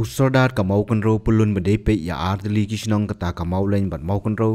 usordar ka maukon ro pulun bade pe ya ardli ki shinong ka ta ka maulain ban maukon ro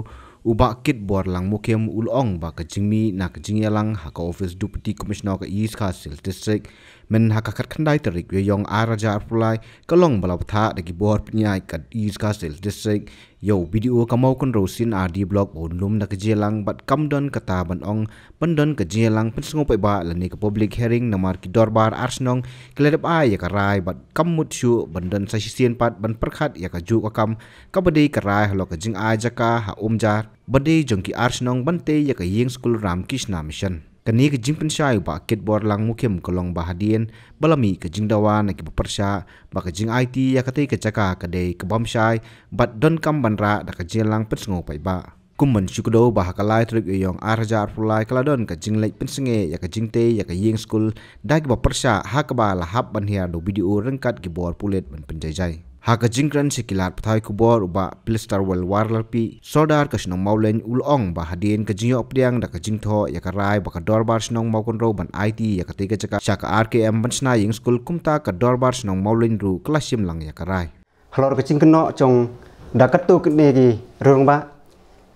uba kit bor lang mukhem ulong ba ka jingmi na ka jingyalang ha ka office deputy commissioner ka east khasil district men hakakat khandai tarik we yong araja pulai kalong balaptha deki bor pnyai kat east castle district yo video kamau kon rosin rd block on lum nak jelang bat kamdon kata ban ong pandon ka jelang pensngo pai ba lani ka public hearing namar ki dorbar arsnong klerep ai ya karai bat kammut chu bandan sa sisien pat ban perkhat ya ka ju ka kam kabade karai hlo ka jing ai jaka ha umjar bade jongki arsnong bante ya ka yeng school ram krishna mission กันนี้ก็จิงเป็นชายบาเกตบอร์ลังมุเข็มกลองบาฮาเดียนบาลมีก็จิงดาวานกับปรชาบากจิงไอทียากตีกจักากะเดกบอมชายบัดดอนคัมบันระดักจิงลังเป็นสงไปบากุมมันชุกโดบาฮาคลายทรุกยองอาร์จาร์ฟลายคลาดอนกับจิงเล็กเป็นสงเอยากจิงเตยากยิงสกุลได้กับปรชาฮักบาลฮับบันเฮียดูวิดีโอเรื่องกัดกับบอร์พูเลตมันเป็นใจใจ haka jingkran si kilat pathai kubor ba plaster wall war larpi sodar ka sinong mauleng ul ong ba hadien ka jingyo priang da ka jingtho ya ka rai ba ka dorbar sinong maukon ro ban it ya ka tega chaka chaka rkm bansna ying school kumta ka dorbar sinong mauleng ru klasim lang ya ka rai halor ka jingkan no chong da ka tu kne gi rong ba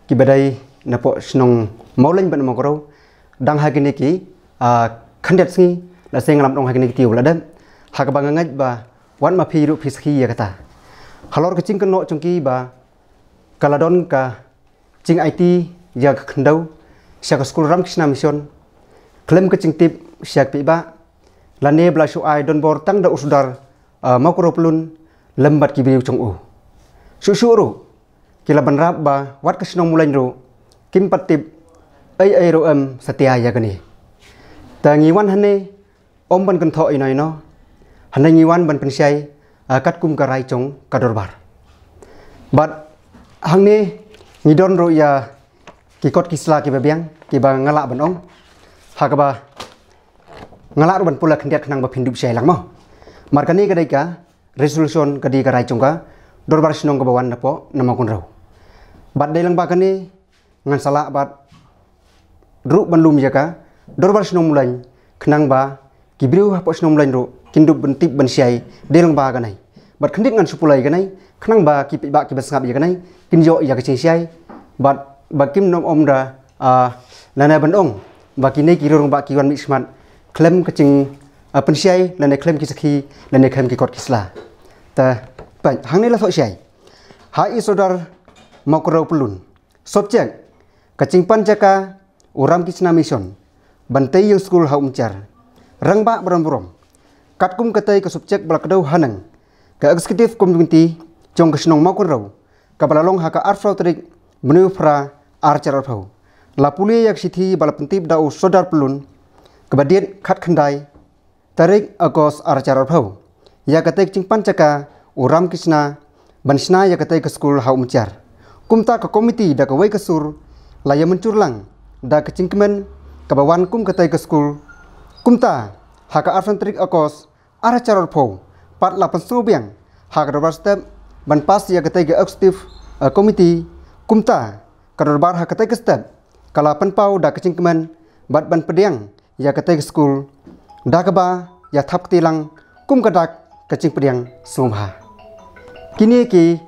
ki badai na po sinong mauleng ban maukon ro dang ha ki ne ki ah, khandet singi la sengalam dong ha ki ne ki tiu la dan ha ka ba ngai ba wan ma phiru phiski ya kata halor ke ching kno chungki ba kaladon ka ching it ya khndau sha ka school ram kishna mission klem ke ching tip sha pi ba la ne bla shu ai don bor tang da usdar eh, makroplun lembat ki biu chung u su su ru kila ban rap ba wat ka shnong mulain ru kim pat tip ai ai ro am satya ya gani ta ngi wan hane om ban kan tho inai no ฮันนิวันบันเป็นใช่กัดกุมกระไรจงกระดรบาร์บัดฮังนี้นิดอนโรยากีกดกิสลากีบเบียงกีบังงละบันองฮากบะงละรบันปุระขันเดียดขนังบพินดุบใช่ลังมอมารกันี้ก็ได้กะ resolution กดีกระไรจงกะดรบาร์ชนงกบวันนับพอนำมาคุณเราบัดได้ลังบากันี้งานสละบัดรูปบรรลุมิจกะดรบาร์ชนงมุลัยขนังบะกีบริวฮะปชนงมุลัยรู kindu bentip bensiai delang ba ganai bat khandit ngan supulai ganai khnang ba ki ba ki basngap ye ganai kinjo ya ke siai bat bakim nom omra a lana bandong ba ki nei ki rong ba ki wan mixman klem kecing bensiai lana klem ki sakhi lana klem ki kot kisla ta pan hang nei la so siai ha i sodar makro pulun sobjek kecing pan jaka uram kisna mission bantai yang school haumchar rangba berom-berom kat kum katai ka subjek blakdau hanang ka executive committee chong kshnong ma kurau ka balalong ha ka arfrau tri munu fra archer phau la puli yak sithi balapntip da usodar pulun ka badien khat khandai tarik agos archer phau ya katai ching panchaka uram krishna bansna ya katai ka school ha umchar kumta ka committee da ka wai kasur la ya mencurlang da ka chingkmen ka bawan kum katai ka school kumta haka arfantrik akos arah cara po pat lapan subiang hak rebar step ban pas ia ketai ke eksekutif eh, komiti kumta kerobar hak ketai ke step kalapan pau dak kecing kemen bat ban pediang ia ya ketai ke school dak ba ia ya thap tilang kum kedak kecing pediang sumha kini ki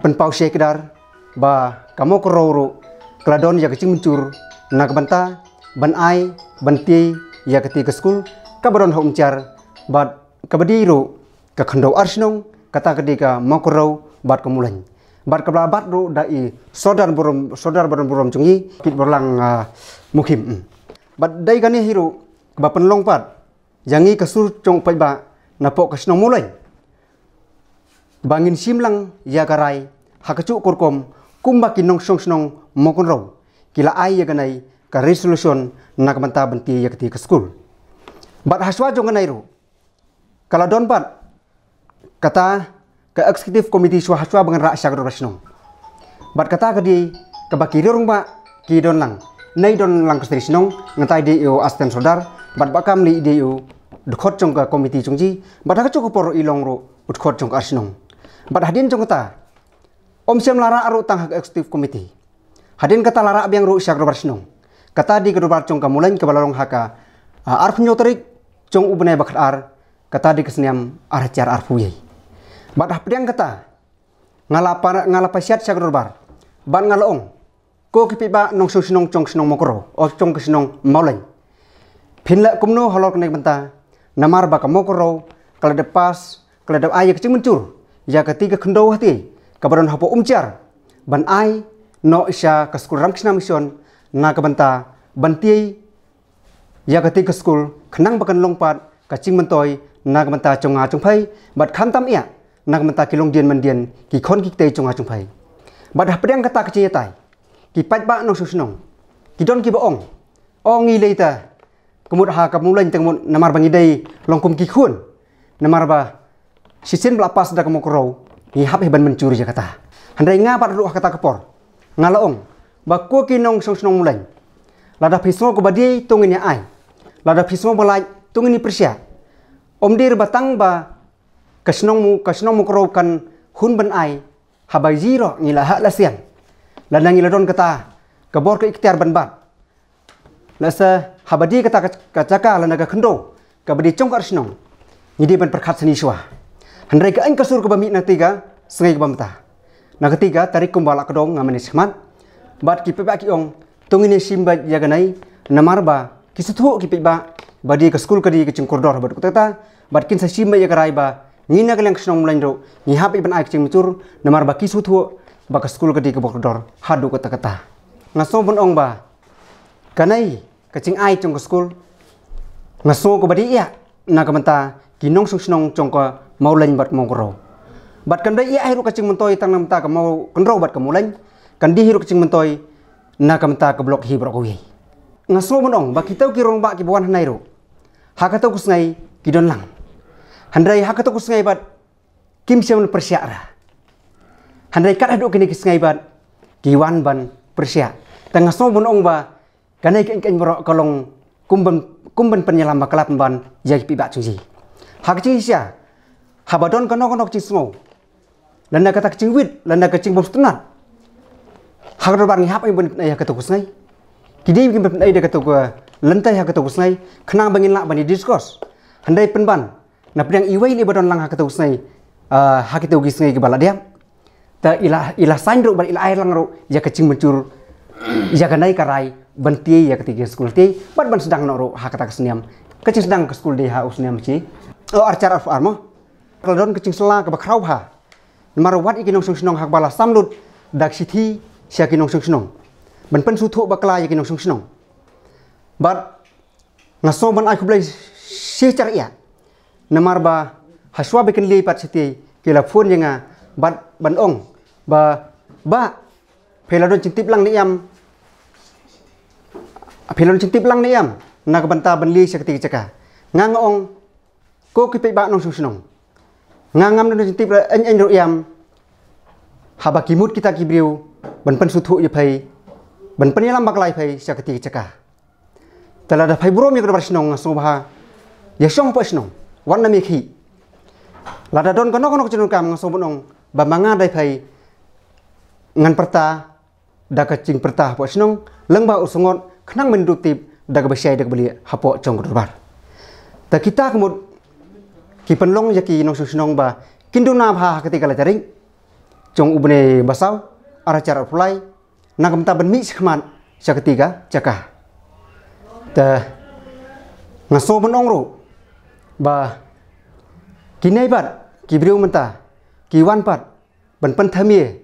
ban pau sekedar ba kamu kororo kladon ia ya kecing mencur nak banta ban ai ban ti ia ketai ke school kabaron hokmcar bat kabadi ro ka khando arsinong kata kadi ka makuro bat ka mulan bat ka bat ro dai sodar borom sodar borom borom chungi kit borlang uh, ah, mukhim mm. bat dai gani hiro ba penlong pat jangi ka sur chong pai ba na po ka sinong mulan bangin simlang ya garai hakachu kurkom kumba kinong song song mokon ro kila ai ya ganai ka resolution nak manta benti ya ketika school bat haswa jong ganai ro kalau Don Pat kata ke Eksekutif Komiti Suha Suha dengan Raksa Kedua Rasnum. Bat kata ke di kebaki rirung pak, ki Don Lang. Nai Don Lang Kestri Sinong, ngetai di iu e Asten Sodar, bat bakam li di iu e Dukhot Chong ke Komiti Chungji, bat haka cukup poro ilong ru Dukhot Chong ke Arsinong. Bat hadin chong kata, Om Siam Lara aru tang hak Eksekutif Komiti. Hadin kata Lara biang ru Raksa Kedua Rasnum. Kata di Kedua Rasnum ke Mulain ke Balorong haka, ah, Arf Nyotrik, Chong Ubenai Bakar Ar, kata di kesenian arcar arfuyai. Bat apa yang kata ngalapa ngalapa siat syakur bar ban ngalong ko kipi ba nong susu nong cong susu nong mokro o cong susu nong maulai. Pinla kumno halok naik benta namar ba kamokro kalau depas kalau dep ayak cing mencur ya ketiga kendau hati kabaran hapo umcar ban ai no isya ke sekolah Ramkishna Mission na kebenta bantai ya ketika sekolah kenang bakan longpat kacing mentoy นักมันตาจงอาจงไพ่บัดคำตำเอียนักมันตากิลงเดียนมันเดียนกี่คนกี่เตยจงอาจงไพ่บัดหับเรียงกตากจีตายกี่ปัดบ้านนกสุชนงกี่ดอนกี่บ่องอ่องีเลยตากมุดหากับมุลเลนจังมุดนมารบังยีได้ลองคุมกี่คนนมารบะสิสินบลาปัสดักมกรอยี่หับเหบันมันจูริจักตาฮันไดงาบัดรู้กตากระปอร์งาละองบักกัวกินงสุชนงมุลเลนลาดาพิสโนกบดีตรงนี้ไอลาดาพิสโนบลายตรงนี้ประชา omdir batang ba kasnong mu kasnong mukro kan hun ban ai habai zero ngila ha la sian la nang ngila don kata kabor ke ikhtiar ban bat la sa habadi kata kacaka la naga khndo kabadi chongkar snong ngidi ban perkhat sani shwa handrai ka eng kasur ko ba mi na tiga sngai ko bamta na ketiga tarik kumbala kedong ngamani semat bat ki pebak ki ong tungini simba jaganai namarba ki sathu ki pe ba badi ka school ka di ki chingkur dor ba ta ba kin sa shim ye karai ba ni na kleng shnom lain ro ni ha pe ban ai ching mutur na mar ba ki sathu ba ka school ka di ka bok dor ha du ka ta ka ta na so bun ong ba ka nai ka ching ai chung ka school na so ko badi ya na ka manta ki nong sung shnong chung ka mau lain ba mong ro ba kan dai ai ro ka ching mun toy tang na ta ka mau kan ro ba ka mau lain kan di hiruk ching mun toy na ka manta ka blok hi bro ko ngaso monong ba kitau ki rong ba ki bwan hanai ro ha kata ku sngai ki don lang handrai ha kata ku sngai bat kim sem le persia ra handrai kat haduk kini ki sngai bat ki wan ban persia ta ngaso monong ba kanai ki kan bro kolong kumben kumben penyelam ba kelap ban ya pi ba chu ji ha ki ji sia ha ba don kono kono ki sngo lan kata ki wit lan kata ki bom stunan ha ro ban ngi hap ai ban ya kata ku sngai kidi gi pen aida kata ko lenta ya kata ko snai kena bangin la bani discuss handai pen ban na pen iwei ni badon lang ha kata ko snai ah, ha kita gi snai gi bala dia ta ila ila sain ro bal ila air lang ro ya kecing mencur ya kanai karai benti ya ketiga school ti bad ban sedang noro ha kata kesniam kecing sedang ke school dia ha usniam ci o oh, arcar of armo kaldon kecing sela ke bakrau ha maruwat ikinong sung sinong hak bala samlut dak sithi siakinong sung sinong មិនពិនស៊ូធូបក្លាយក្នុងក្នុងក្នុងបាត់ងសោបានអាយគប្លេសេចរិយាណាមារបាហាស្វាបេកិនលីបាត់សិទីគេឡាហ្វូនយ៉ាងបាត់បានអងបាបាពេលរត់ចិត្តទីបឡាំងនេះយ៉ាំពេលរត់ចិត្តទីបឡាំងនេះយ៉ាំណាកបន្តបានលីសក្តិចកាងាងអងគូគិបិបាក់ក្នុងក្នុងក្នុងងាងំនឹងចិត្តទីអញអញរយ៉ាំហាបាគីមុតគីតាគីប្រៀវបានពិនស៊ូធូយភ័យ bun pani lam bak lai phai cha kati cha ka tala da phai bro mi gra bas nong so ba ye ya song pas nong wan na mi khi la da don kono kono chu nong kam so bu nong ba manga dai phai ngan perta da ka ching perta pas nong leng ba usongot khnang min rup tip da ka bashai da ka bliya hapo chong gra bar ta kita ka mut ki pan long ya ki nong su nong ba kindu na bha ka ti ka la jaring chong ubne basau arachar apply nangkem taban mi sekmat sa ketiga jaka ta ngaso ban ongro ba kinai bat kibriu menta kiwan pat ban pan thamie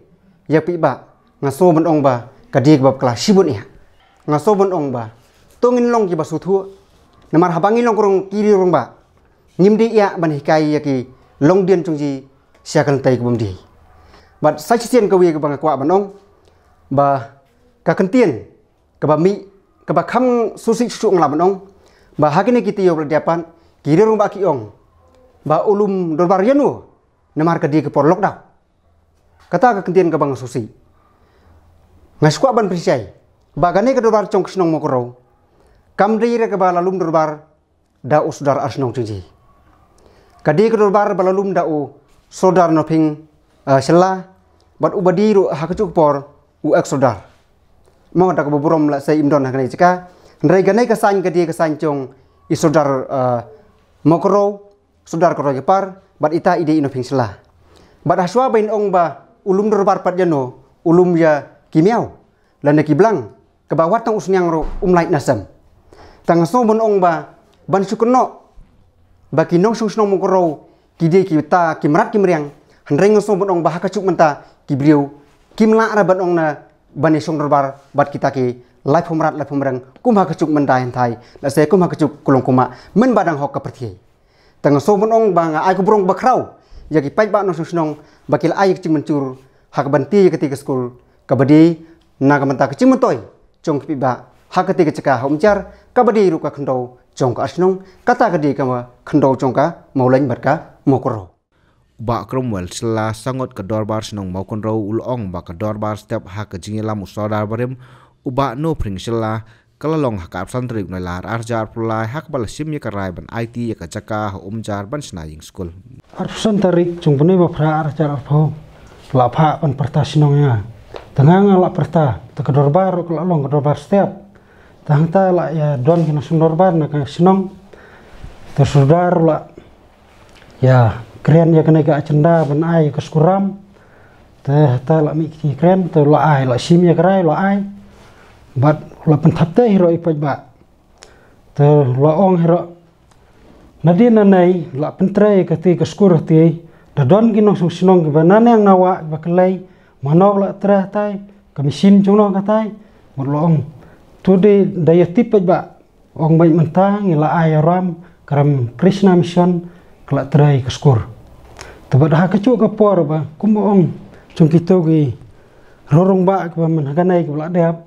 ya pi ba ngaso ban ong ba kadik bab kla sibun ya ngaso ban ong ba tongin long ki basu thu namar habangi long rong kiri rong ba nimdi ya ban hikai ya ki long dien chungji sia kan tai kum di bat sachi sian kawi ke bang kwa ban ong và các cân tiền các bà mỹ các bà khăm su sĩ chuộng làm ông và hai cái này kỳ tiêu là đẹp anh kỳ đưa ông bà kỳ ông và ulum đồn bà riêng nữa nên mà cái đi cái lockdown các ta các cân tiền các bà su sĩ ngay sau ban presiden và cái này cái đồn bà chống sinh ông mộc rồi cam đi ra cái bà lalum đồn bà đã ở sudar arsenong chứ gì cái đi cái đồn bà lalum đã ở sudar nó ping eh, sela buat ubadiru hakucuk por u ek sodar mo ta ko borom la sai imdon ha chika ndai ganai ka sang ka di ka sang chong i sodar uh, mokro sodar ko ge par bat ita ide ino ping sila bat aswa bain ong ba ulum dor bar pat jano ulum ya kimiao la ne ki blang ka ba watang usni ang ro um lai nasam tang so bon ong ba ban sukno ba ki nong sung mokro ki di ki ta ki marat ki mriang ndai ngso bon ong ba ha ka chuk menta ki briu kimla ara ban ong na ban isong rubar bat kita ki lai pumrat lai pumrang kumha kacuk mendai hentai la se kumha kacuk kulong kuma men badang hok kapertie tang so ban ong bang ai ku brong bakrau ya ki pai ba no sung sung bakil ai kacuk mencur hak ban ti ketik ke skul kabadi na kamenta kacuk mentoi chong ki ba hak ketik ke cekah ha umjar kabadi ruka kendo chong ka asnung kata kedi kama kendo chong ka maulain berka mokro ba kromwell sla sangot ka dorbar snong maukon ro ul ong ba ka dorbar step ha ka jingi lamu sodar barem u ba no phring sla kala long ha ka santrik noi lar ar jar pulai hak bal sim ye ka rai ban it ye ka chaka ha um jar ban sna ying school ar santrik chung bnoi ba phra ar jar pho la pha on prta snong ya tanga nga la prta ta ka dorbar ro kala long ka dorbar step tang ta la ya don ki na sundorbar na ka snong ta sudar la ya keren ya kena ke acenda ben ai ke skuram te ta la mi ki keren te la ai la sim ya kerai la ai bat la pen tap te hiro ipaj ba te la ong hiro nadi na nei la pen tre ke ti ke skur ti da don ki nong sung sinong ba na ne ang na wa ba ke lei manok la tre tai ke mi sim chung no ka tai mur la ong tu de da ye ti ba ong ba mentang la ai ram kram krishna mission kelak terai ke skor tabat ha kecuk ke por ba kumong cung kita gi rorong ba ke man ha kanai ke lade ap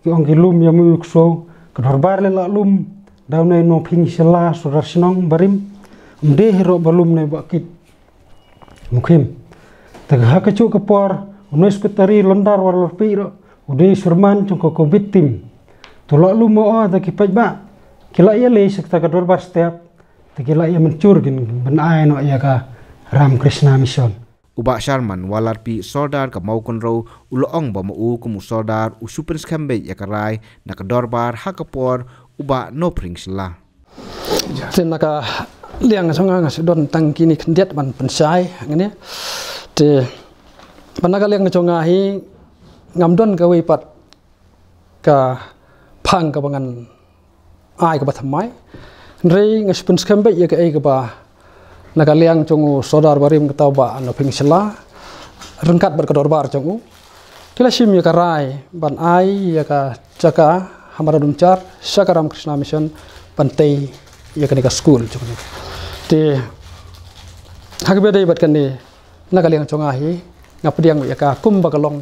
ke ong ke lum yam yuk so ke dorbar le la lum daun nei no ping sela surar sinong barim de hero balum nei ba kit mukhim ta ha kecuk ke por unes petari londar war lor pi ro ude surman cung ko ko bitim to la lum o ta ki pa ba ki la ye le sekta ke dorbar step ta ki la ye mencur gin benai no ya ka Ramkrishna Mission. Uba Sharman walarpi sordar ka maukon ro uloong ba mau kumu sordar u superskambe yakarai na ka dorbar hakapor uba no pring sila. Sen naka liang sanga nga sedon tangki ni kendiat ban pensai ngene te panaka liang nga hi ngamdon ka wipat ka pang ka bangan ai ka ba thamai ngai nga superskambe yak ai ka ba nagaliang cungu sodar barim kita ba no pingsela rengkat berkedor bar cungu kila sim ya karai ban ai ya ka caka hamara dumcar sakaram krishna mission pantai ya ka school cungu te hakbe dai bat kan ni nagaliang cunga hi ngapdiang ya ka kumbagalong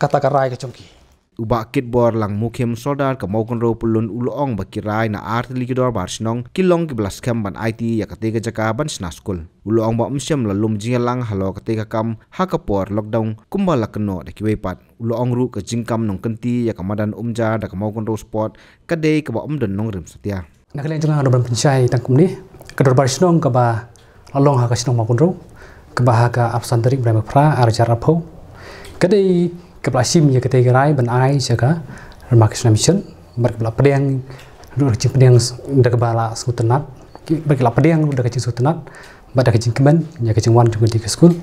kata karai ke cungki u ba kit bor lang mukhem sodar ka mokon ro pulun ul ong bakirai na art likidor bar sinong kilong ki blas kham ban it yakate ga jaka ban sna school ul ong ba msem la lum jing lang halo ka te ka kam ha ka por lockdown kumba lakno de kiwe pat ul ong ru ka jing kam nong kanti yakamadan umja da ka mokon ro spot ka de ka ba um don nong rim satya nakalen jang ro ha ban pinchai tang kum ni ka dor bar sinong ka ba along ha ka sinong mokon ro ka ba ha ka absandrik bra ma pra arjarapho ka de kepalasim ya ketika rai benai jaga remak sunamision berkepala pedang dua kecil pedang udah kepala sutenat berkepala pedang udah kecil sutenat pada kecil kemen ya kecil wan juga di kesekul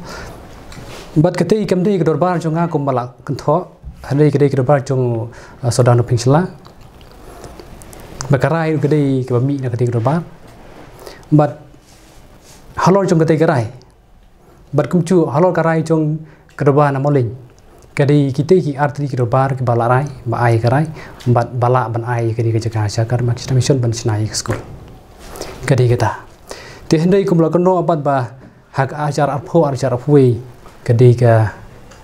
buat ketika ikam di kedor bar jonga kumbala lah, kentho hari kedai kedor bar jong eh, sodan nuping sila berkerai kedai kebami nak kedai kedor bar buat halor jong ketika rai buat kumcu halor kerai jong kedor bar nama lain kadi kita ki artri ki robar ki balarai ba ai karai ba bala ban ai kadi ke jaga cha kar ma kita mission ban sinai school kadi kita te hendai kum lakon no apat ba hak ajar apho ajar apui kadi ka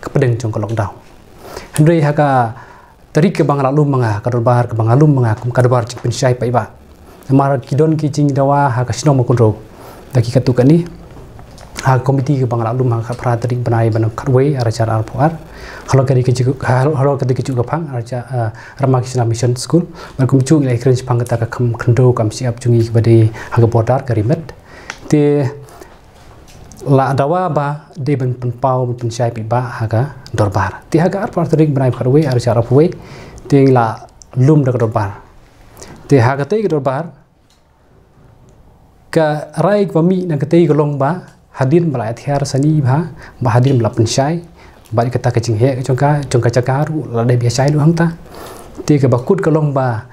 kepedeng jong ke lockdown hendai haka tarik ke bangala lum manga kadur bar ke bangala lum manga kum kadur bar chi pen sai pai ba mar ki don ki ching dawa haka sinom kun ro daki katukani ha komiti ke pangalum ha pratri banai ban karwe arachar arpuar halo kari ke chu ha, halo kati ke chu ke pang archa ramakrishna mission school makum chu ngai krish pangata ka kam khando kam siap chungi ke bade ha ke bodar kari met te la dawa ba de ban pan pau pan chai pi ba ha ka dorbar te ha ka arpuar banai karwe archa arpuwe te la lum da dorbar te ha ka te dorbar ka raik wa mi na ka te ke long ba hadir malai tiar seni bah bah hadir melapun syai bah kita kencing he cungka cungka cakaru lade biasa syai lu hangta tiga bakut kelong bah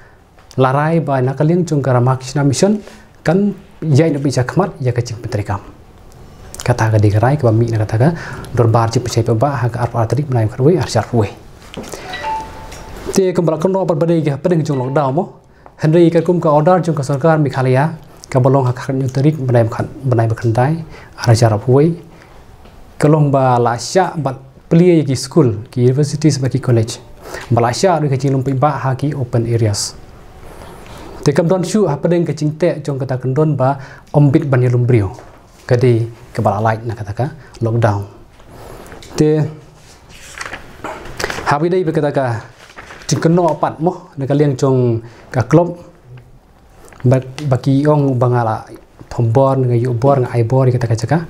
larai bah nak keling cungka ramakrishna mission kan jai nabi cakmat ya kencing menteri kam kata ke digerai ke bami kata ke dorbar ci pesai peba hak arpa tadi melayu kerwe arsyar fuwe ti kembalakan no apa berdaya pada ngejung lockdown mo Henry ikut kum ke order jung ke sorkar mikhalia กบลงหักขันยุติกบันไดบันไดบันขันได้อาจารย์รับไว้กลงบาลาชาบัตเปลี่ยนกี่สกูลกี่ยูนิเวอร์ซิตี้สักกี่คอลเลจบาลาชาหรือกจิลุ่มไปบ้าหากี่โอเพนเอเรียสแต่กบดอนชูหาประเด็นกจิงเตะจงกระตากันดอนบาอมบิดบันยลุ่มเบียวก็ดีกบลาไลท์นะกระตากะล็อกดาวน์แต่หาวิได้ไปกระตากะจึงกันโนอปัดมั้งในการเลี้ยงจงกับกลบ bagi yang bangala thombor ngayu bor ngai bor kita kaca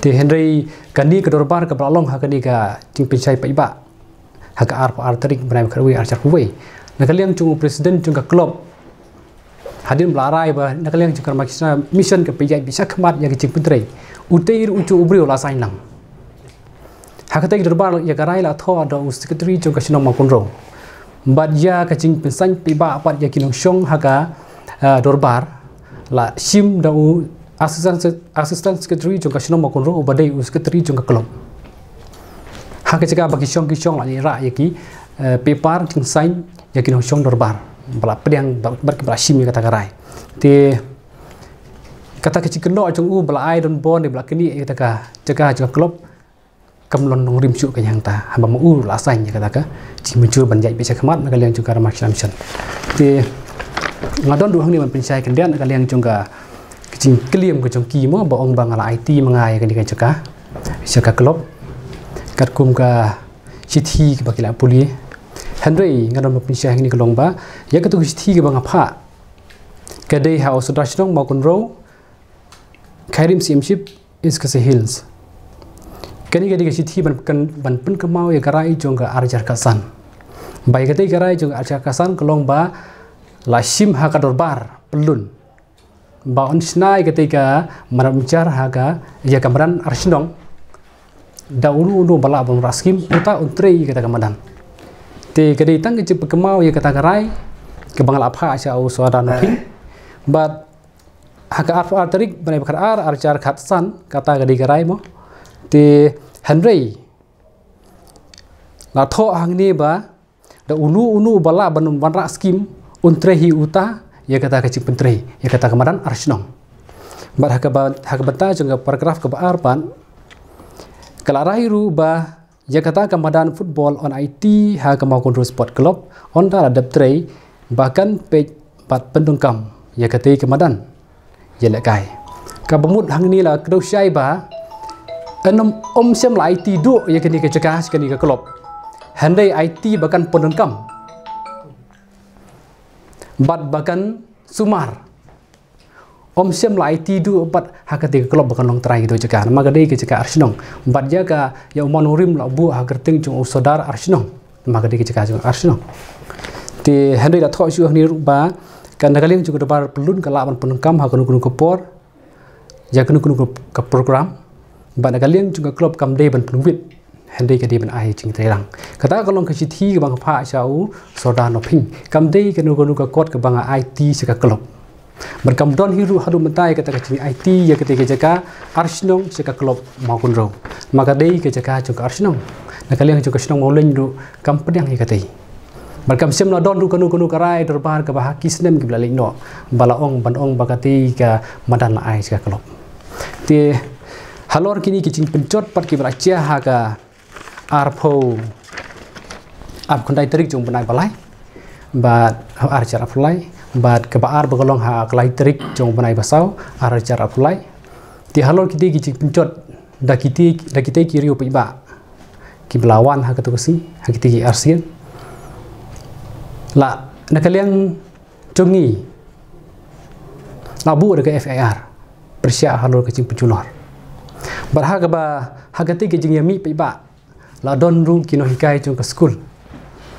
Di henry Gandhi ke dorbar ke balong ha kandi ke ting pinchai pai ba ha ka ar ar tarik banai ka wi ar cha kuwei na kaliang chung president chung ka klop hadin blarai ba na kaliang mission ke pijai bisa kemat yang ching putre utair utu ubrio la sain nang ha ka tai dorbar ya ka rai la tho do secretary chung ka sinong ma ya kunro Bajak kencing pesan tiba apa dia ya kini song haga Ah, dorbar la sim da u assistant assistant secretary jong kashno makon ro ba dei u secretary jong ka kolom ha ke chika bagi shong ki shong la ni ra ye ki paper ting sign ye ki no shong dorbar bla priang bar ki bra sim ye kata karai te kata ke chik no jong u bla ai don bon ni bla kini ye kata ka chika jong kolom kam lon nong rim chu ka yang ta ha ba mu u la sign ye kata ka chi mu chu ban jai pe chak mat ma ka leng chu kar ma shlam shan te ngadon duhang ni man pinsay kan dian kaliang jungga kicing kliem ko jong kimo ba ong bang ala IT mangai kan dikai cuka cuka klop kat kum ka sithi ke bakila puli Henry ngadon ma pinsay ni kelong ba ya ketu sithi ke bang apa kadai ha osudash dong ma kunro kairim simship is kase hills kani kadi ke sithi ban kan ban pun kemau ya garai jong ka arjar kasan baik kadai garai jong arjar kasan kelong ba lasim haka dorbar pelun baun sinai ketika meramcar haka ya kamaran arsinong daulu undu bala bun raskim uta untri kita kamadan te kedai tang ke cipe kemau ya kata karai ke bangal apha asya au suara nuhin bat haka arf arterik banai bakar ar arcar khatsan kata kedai karai mo te henry la tho hang ni ba da ulu ulu bala bun bun raskim untrehi uta ya kata ke cing pentrehi ya kata ke madan arsnong bar hak ba hak paragraf ke barban kelarai ru ba ya kata ke madan football on it ha ke mau kontrol sport club on lah dar adap trei bahkan pe pat pendungkam ya kata ke madan ya lekai ka bemut hang ni la kedau syai ba enom om sem lai ti du ya kini ke cekas kini ke club handai it bahkan pendungkam bat bakan sumar om siam lai ti du bat hakati ke klop bakan long trai gitu jaka Maka gadai ke jaka arsinong bat jaga ya uman urim la bu hakar ting jung usodar arsinong nama gadai ke jaka jung arsinong ti henry datuk ju ni rupa. kan nagali juga ke pelun ke laban penungkam hakun gunung kepor ya kunu kunu ke program bat nagali ju klop kam dei ban penungwit hendai ka diban ai ching te rang kata ka long ka chi thi ka bang pha cha u so da no phi kam dei ka nu ka nu ka kot ka bang ai ti se ka klop ban kam don hi ru hadu mentai ka ta ka chi ai ti ya ka te ka jaka arsinong se ka klop ma kun ro ma ka dei ka jaka chu ka arsinong na ka leng chu ka sinong mo leng ru kam pa dang hi ka dei ban kam sem na don ru ka nu ka nu ka rai dor bar ka ba ha kisnem ki bla leng no bala ong ban ong ba ka ti ka madan ma ai se ka klop ti halor kini kichin pinchot par ki bra cha ha ka อาร์โพอาร์คนใดตริกจงบันไดบาลัยบาดอาร์จาร์ฟลายบาดกระบะอาร์บกลองหากลายตริกจงบันไดบาเซาอาร์จาร์ฟลายที่ฮัลโหลกิติกิจิปิจดดักกิติกิดักกิติกิริโอปิบะกิบลาวันฮากตุกสิฮากิติกิอาร์เซียนละนักเลี้ยงจงงีลาบูดกับเอฟไออาร์ประชาฮัลโหลกิจิปิจุนอร์บาร์ฮากระบะฮากติกิจิยามีปิบะ la don ru kino hikai chung ka school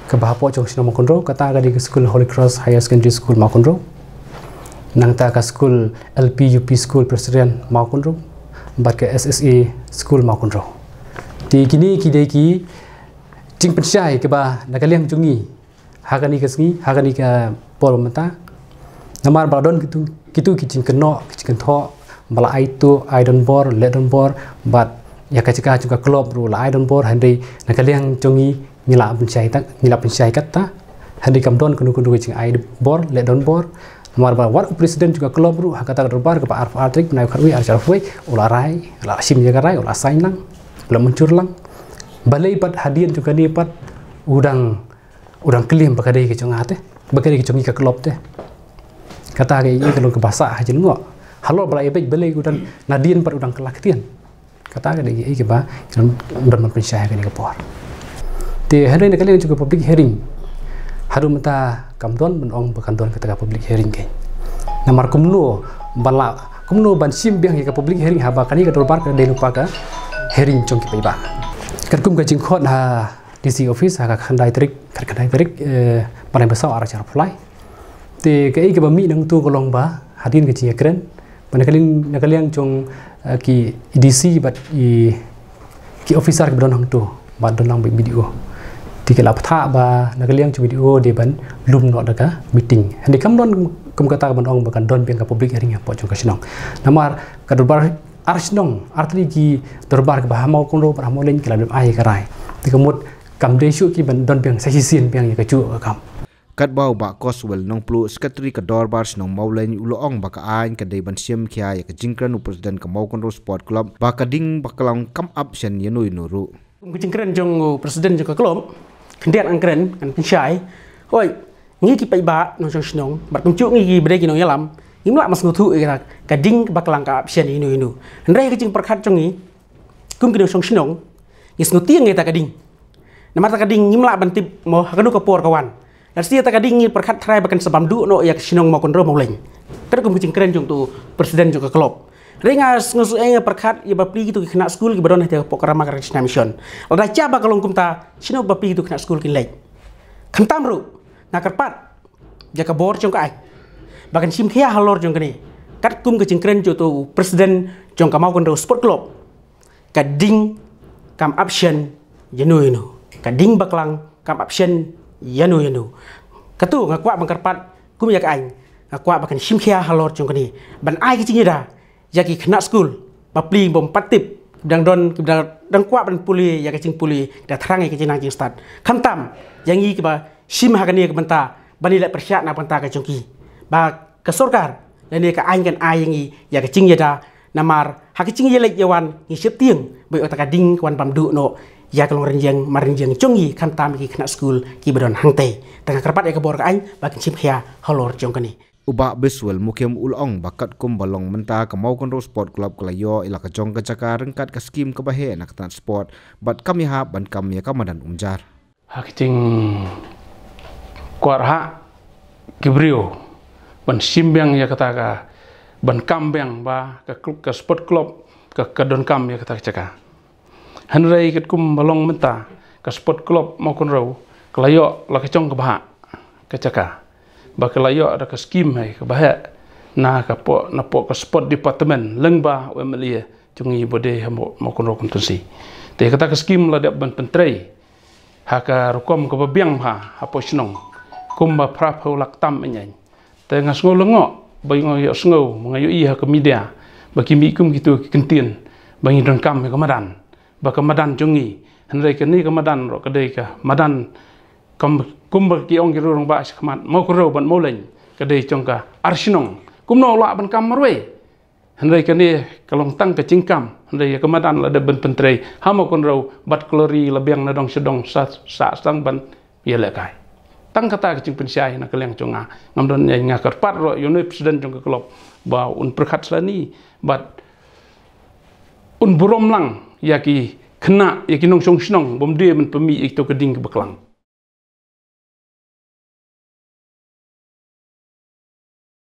ka bhapo chung sina makunro ka ta ga di ka school holy cross higher secondary school makunro nang ta ka school lpup school president makunro bar ka sse school makunro ti kini ki de ki ting pen ka ba na ka liang chungi ha ka ni ka sngi ha ka ni ka pol mata namar ba don kitu kitu ki ching ka no ki ching ka tho bala aitu iron bor leden bor but ya kajika juga klop ru la iron board handi na kaliang jongi nila pencai tak nila pencai kata handi kam don kunu kunu kucing iron board le don board nomor ba war presiden juga klop ru hakata rubar ke pa arf artrik na kharu ya arf we ula rai la sim jaga rai ula sain nang la muncur lang balai pat hadian juga ni pat udang udang kelim bakadai ke jong ate bakadai ke jongi ka klop te kata ke ini kalau ke bahasa hajin ngo halo balai baik balai udang nadian pat udang kelak tian katakan lagi, ini kita kita dalam pencahaya ini kepor. Di hari ini kalian juga public hearing. Haru mata kamdon menong bukan don ketika public hearing kan. Namar kumlu bala kumlu ban sim biang ketika public hearing haba kani kita lupa kan dah lupa kan hearing cung kita iba. Kerkum kajing kot ha DC office ha kan dai trik kan kan dai trik pada eh, besar arah cara pulai. Di kai eh, kita mi nang tu kolong ba hadin kajing keren. Manakaling nakaliang chong uh, ki EDC bat i ki officer ke bidon hangto bat don lang video. Di ke lapta ba nakaliang chong video de ban lum no daga meeting. Handi kam don kum kata ban ong bakan don biang ka public hearing apo ya, chong kasinong. Namar kadurbar arsinong artri ki durbar ke bahama kunro bahama len ke labem ai karai. Di kamut kam de shu ki ban don biang sesisin biang ye kacu kam. Ka kat bau ba koswel nong plu sekretari ke dorbar snong maulen ulo ong ba ka ain ka deban siam khia ya ka jingkran president ka mau kon sport club ba ka ding ba ka long kam up sian ye noi no ru ku jingkran jong president jong ka klom kendian angkren kan pin shai hoi ngi ki pai ba no jong snong ba tung chu ngi ki bre ki no yalam ngim la mas ngothu ka ka ding ba ka long ka up sian ye noi no ndai ka jing prakhat jong ngi kum ki no jong snong ngi snu tiang ngi ta ka ding Nama tak kading ngimla bantip mo hakanu kapur kawan. ដែលស្ទីតកាឌីងីប្រខាត់ត្រៃបកិនសម្បំឌូណូយ៉ាក់ឈ្នងមកគនរមកលេងត្រូវគំគជាងក្រែនជុងទូប្រេសីដិនជុងក្លបរេងាស្ងស្អេងប្រខាត់យបពីទូគណៈស្គូលគីបរនទេពកម្មការឆ្នាំឈុនលដាចាបកលងគុំតាឈ្នងបពីទូគណៈស្គូលគីលេងខំតាមរុណាកបាត់យ៉ាកបរជុងកៃបកិនឈឹមខៀហឡរជុងគនេះកាត់គុំគជាងក្រែនជុទូប្រេសីដិនជុងកម្មកនរស្ពតក្លបកាឌីងកម្មអាប់ឈិនយេណូយណូកាឌីងបកលាំងកម្មអាប់ឈិន yanu yanu katu ngakwa bangkarpat kum yak ai ngakwa bakan shimkhia halor chung kani ban ai ki chingida yaki khna school papli bom patip dang don dang dang kwa ban puli yak ching puli da thrangai ki chinang ching start kham tam yangi ki ba shim ha kani ki banta bani la persya na banta ka chungki ba ka sorkar le ne ka ai kan ai yangi yak ching yada namar ha ki ching yela yewan ni sep tieng bai otaka ding kwan bam du no ยากลงเรียนมาเรียนจงยีขันตามกีคณะสกูลกีบดอนหังเตแต่กระปัดไอกระบอกกับไอ้บากินชิมเฮียฮัลโหลจงกันนี่อุบะเบสเวลมุเคมอุลอองบักกัดกุมบอลงมันตากมาวกันรสปอร์ตคลับกลายออิลักจงกันจักรังกัดกับสกิมกับเฮนักตันสปอร์ตบัดคำยาบันคำยาคำมาดันอุมจาร์ฮักจริงกว่าฮะกิบริโอบันชิมเบียงยากตากาบันคำเบียงบ้ากับกลุ่มกับสปอร์ตคลับกับกระดอนคำยากตากจักราฮันไรกัดกุมบาลงมันตากับสปอตคลับมาคนเราลายอ่ะเราก็จ้องกับหากับจักรบักลายอ่ะเราก็สกิมให้กับหานากับพวกนับพวกกับสปอตดีพาร์ตเมนต์ลังบ้าเอเมเลียจงยีบดีให้มาคนเราคุณตุ้งซีแต่ก็ตากับสกิมเราเด็กบันเป็นเทรย์หากรู้ความกับเบียงหาฮับโพชนงกุมบาพระผู้รักตั้มเองแต่งาสงวนงอบางอย่างสงวนบางอย่างอีหากมีเดียบางทีมีกุมกิตัวกินเตียนบางอย่างดังคำให้กมาดันบกมาดันจงงีอะไรกันนี่ก็มาดันรอกระไดกะมาดันกมกุมบกี้องกิรุงบาสขมันมอกรูบันโมเลงกระไดจงกะอารชินงกุมโนละบันคำมรวยอะไรกันนี่กลองตั้งกระจิงคำอะไรก็มาดันละเดบันเป็นเตรย์ฮามอกรูบัดกลอรีละเบียงนดองชดองสัสสังบันเยลกายตั้งกตากจึงเป็นชายนักเลี้ยงจงอางำดนยังงากระปัดรอยู่ในพิษดันจงกระลบบ่าวอุนประคัตสลานีบัดอุนบุรมลัง yaki kena yaki nong shong shong bom dia men pemi ik to keding ke beklang